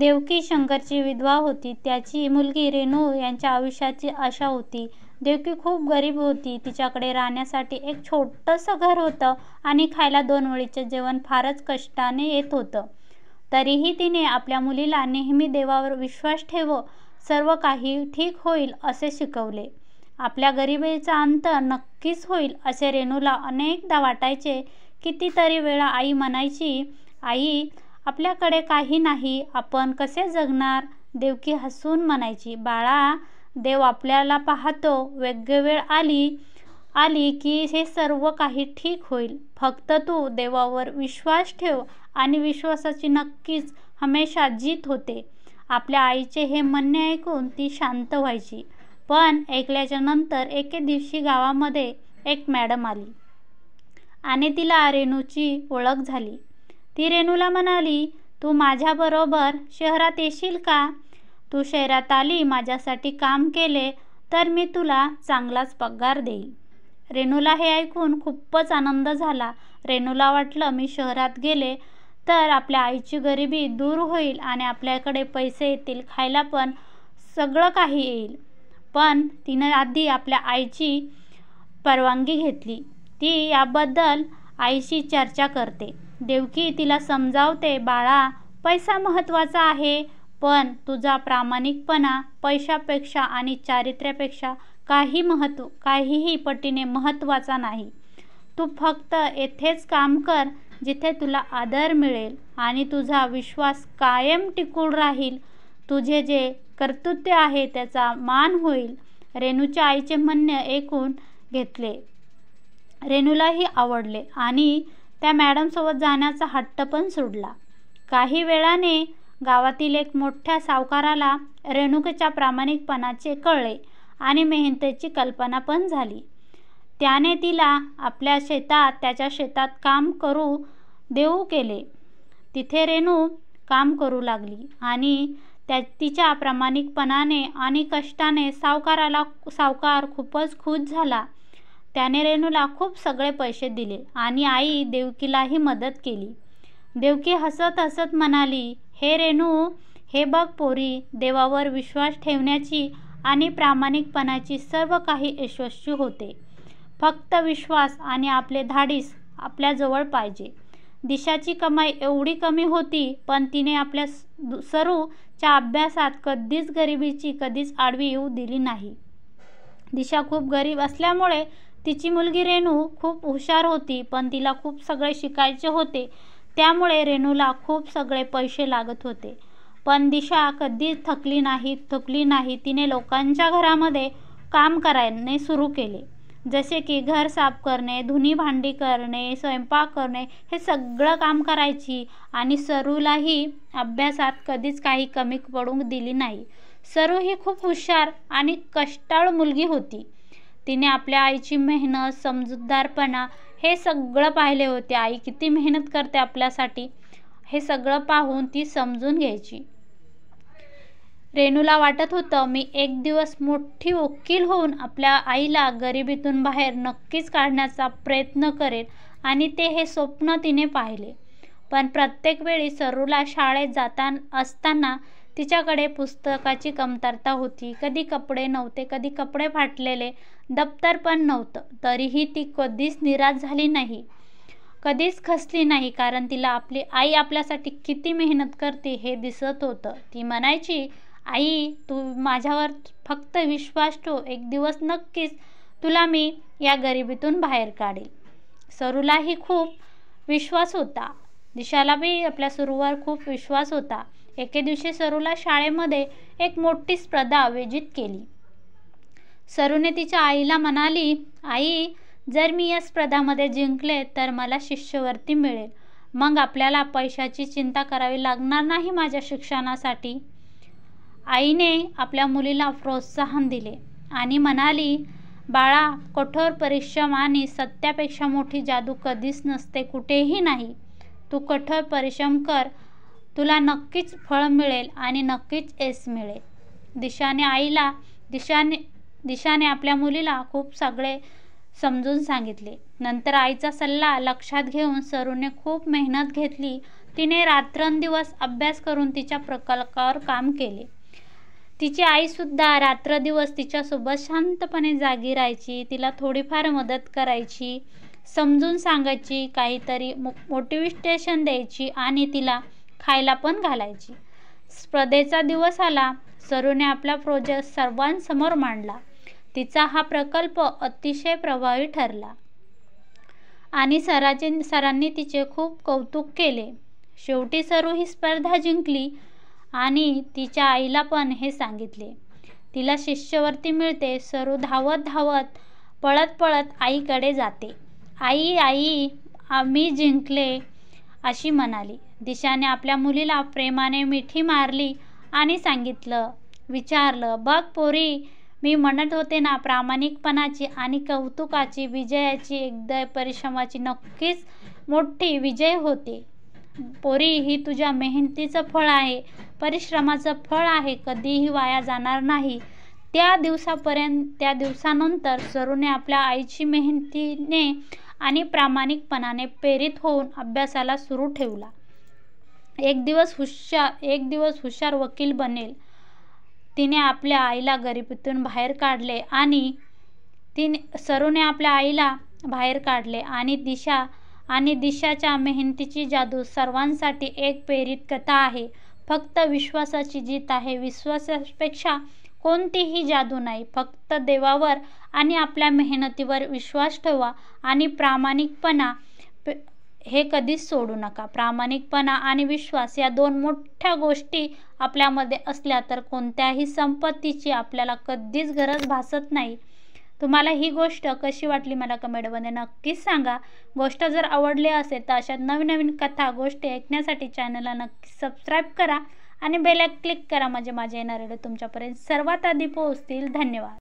देवकी शंकरची विधवा होती त्याची मुलगी रेणू यांच्या आयुष्याची आशा होती देवकी खूप गरीब होती तिच्याकडे राहण्यासाठी एक छोटंसं घर होतं आणि खायला दोन वेळीचं जेवण फारच कष्टाने येत होतं तरीही तिने आपल्या मुलीला नेहमी देवावर विश्वास ठेव सर्व काही ठीक होईल असे शिकवले आपल्या गरिबीचा अंत नक्कीच होईल असे रेणूला अनेकदा वाटायचे कितीतरी वेळा आई म्हणायची आई आपल्याकडे काही नाही आपण कसे जगणार देवकी हसून म्हणायची बाळा देव आपल्याला पाहतो वेगवेळ वेळ आली आली की हे सर्व काही ठीक होईल फक्त तू देवावर विश्वास ठेव आणि विश्वासाची नक्कीच हमेशा जीत होते आपल्या आईचे हे म्हणणे ऐकून ती शांत व्हायची पण ऐकल्याच्या नंतर एके दिवशी गावामध्ये एक मॅडम आली आणि तिला रेणूची ओळख झाली ती रेणूला म्हणाली तू माझ्याबरोबर शहरात येशील का तू शहरात आली माझ्यासाठी काम केले तर मी तुला चांगलाच पगार देईल रेणूला हे ऐकून खूपच आनंद झाला रेणूला वाटलं मी शहरात गेले तर आपल्या आईची गरिबी दूर होईल आणि आपल्याकडे पैसे येतील खायला पण सगळं काही येईल पण तिनं आधी आपल्या आईची परवानगी घेतली ती याबद्दल आईशी चर्चा करते देवकी तिला समजावते बाळा पैसा महत्त्वाचा आहे पण तुझा प्रामाणिकपणा पैशापेक्षा आणि चारित्र्यापेक्षा काही महत्त्व काहीही पटीने महत्त्वाचा नाही तू फक्त येथेच काम कर जिथे तुला आदर मिळेल आणि तुझा विश्वास कायम टिकून राहील तुझे जे कर्तृत्व आहे त्याचा मान होईल रेणूच्या आईचे म्हणणे ऐकून घेतले रेणूलाही आवडले आणि त्या मॅडमसोबत जाण्याचा हट्ट पण सोडला काही वेळाने गावातील एक मोठ्या सावकाराला रेणुकेच्या प्रामाणिकपणाचे कळले आणि मेहनतीची कल्पना पण झाली त्याने तिला आपल्या शेतात त्याच्या शेतात काम करू देऊ केले तिथे रेणू काम करू लागली आणि त्या तिच्या प्रामाणिकपणाने आणि कष्टाने सावकाराला सावकार खूपच खुश झाला त्याने रेणूला खूप सगळे पैसे दिले आणि आई देवकीलाही मदत केली देवकी हसत हसत म्हणाली हे रेणू हे बघ पोरी देवावर विश्वास ठेवण्याची आणि प्रामाणिकपणाची सर्व काही यशस्वी होते फक्त विश्वास आणि आपले धाडीस आपल्याजवळ पाहिजे दिशाची कमाई एवढी कमी होती पण तिने आपल्या सरूच्या अभ्यासात कधीच गरिबीची कधीच आडवी येऊ दिली नाही दिशा खूप गरीब असल्यामुळे तिची मुलगी रेणू खूप हुशार होती पण तिला खूप सगळे शिकायचे होते त्यामुळे रेणूला खूप सगळे पैसे लागत होते पण दिशा कधीच थकली नाही थकली नाही तिने लोकांच्या घरामध्ये काम करायने सुरू केले जसे की घर साफ करणे धुनी भांडी करणे स्वयंपाक करणे हे सगळं काम करायची आणि सरूलाही अभ्यासात कधीच काही कमी पडू दिली नाही सरू ही खूप हुशार आणि कष्टाळ मुलगी होती तिने आपल्या आईची मेहनत समजूतदारपणा हे सगळं पाहिले होते आई किती मेहनत करते आपल्यासाठी हे सगळं पाहून ती समजून घ्यायची रेणूला वाटत होतं मी एक दिवस मोठी वकील होऊन आपल्या आईला गरिबीतून बाहेर नक्कीच काढण्याचा प्रयत्न करेल आणि ते हे स्वप्न तिने पाहिले पण प्रत्येक वेळी सरूला शाळेत जाता असताना तिच्याकडे पुस्तकाची कमतरता होती. कधी कपडे नव्हते, कधी कपडे फाटलेले, दप्तर पण नव्हतं. तरीही ती कधीच निराश झाली नाही, कधीच खसली नाही. कारण तिला आपली आई आपल्यासाठी किती मेहनत करते हे दिसत होतं. ती म्हणायची, "आई, तू माझ्यावर फक्त विश्वास ठेव. एक दिवस नक्कीच तुला मी या गरिबीतून बाहेर काढेल सरूलाही खूप विश्वास होता. दिशाला बी आपल्या सुरूवर खूप विश्वास होता. एके दिवशी सरूला शाळेमध्ये एक मोठी स्पर्धा आयोजित केली सरूने तिच्या आईला म्हणाली आई जर मी या स्पर्धामध्ये जिंकले तर मला शिष्यवृत्ती मिळेल मग आपल्याला पैशाची चिंता करावी लागणार नाही माझ्या शिक्षणासाठी आईने आपल्या मुलीला प्रोत्साहन दिले आणि म्हणाली बाळा कठोर परिश्रम आणि सत्यापेक्षा मोठी जादू कधीच नसते कुठेही नाही तू कठोर परिश्रम कर तुला नक्कीच फळ मिळेल आणि नक्कीच यश मिळेल दिशाने आईला दिशाने दिशाने आपल्या मुलीला खूप सगळे समजून सांगितले नंतर आईचा सल्ला लक्षात घेऊन सरूने खूप मेहनत घेतली तिने रात्रंदिवस अभ्यास करून तिच्या प्रकल्पावर काम केले तिची आईसुद्धा रात्रदिवस तिच्यासोबत शांतपणे जागी राहायची तिला थोडीफार मदत करायची समजून सांगायची काहीतरी मो मोटिवेशन द्यायची आणि तिला खायला पण घालायची स्पर्धेचा दिवस आला सरूने आपला प्रोजेक्ट सर्वांसमोर मांडला तिचा हा प्रकल्प अतिशय प्रभावी ठरला आणि सराचे सरांनी तिचे खूप कौतुक केले शेवटी सरू ही स्पर्धा जिंकली आणि तिच्या आईला पण हे सांगितले तिला शिष्यवर्ती मिळते सरू धावत धावत पळत पळत आईकडे जाते आई आई आम्ही जिंकले अशी म्हणाली दिशाने आपल्या मुलीला प्रेमाने मिठी मारली आणि सांगितलं विचारलं बघ पोरी मी म्हणत होते ना प्रामाणिकपणाची आणि कौतुकाची विजयाची एकदा परिश्रमाची नक्कीच मोठी विजय होते पोरी ही तुझ्या मेहनतीचं फळ आहे परिश्रमाचं फळ आहे कधीही वाया जाणार नाही त्या दिवसापर्यंत त्या दिवसानंतर सरूने आपल्या आईची मेहनतीने आणि प्रामाणिकपणाने प्रेरित होऊन अभ्यासाला सुरू ठेवला एक दिवस हुशार एक दिवस हुशार वकील बनेल तिने आपल्या आईला गरिबीतून बाहेर काढले आणि तिने सरूने आपल्या आईला बाहेर काढले आणि दिशा आणि दिशाच्या मेहनतीची जादू सर्वांसाठी एक प्रेरित कथा आहे फक्त विश्वासाची जीत आहे विश्वासापेक्षा कोणतीही जादू नाही फक्त देवावर आणि आपल्या मेहनतीवर विश्वास ठेवा आणि प्रामाणिकपणा हे कधीच सोडू नका प्रामाणिकपणा आणि विश्वास या दोन मोठ्या गोष्टी आपल्यामध्ये असल्या तर कोणत्याही संपत्तीची आपल्याला कधीच गरज भासत नाही तुम्हाला ही गोष्ट कशी वाटली मला कमेंटमध्ये नक्कीच सांगा गोष्ट जर आवडली असेल तर अशा नवीन नवीन कथा गोष्टी ऐकण्यासाठी चॅनलला नक्की सबस्क्राईब करा आणि बेल क्लिक करा म्हणजे माझे येणारे तुमच्यापर्यंत सर्वात आधी पोहोचतील धन्यवाद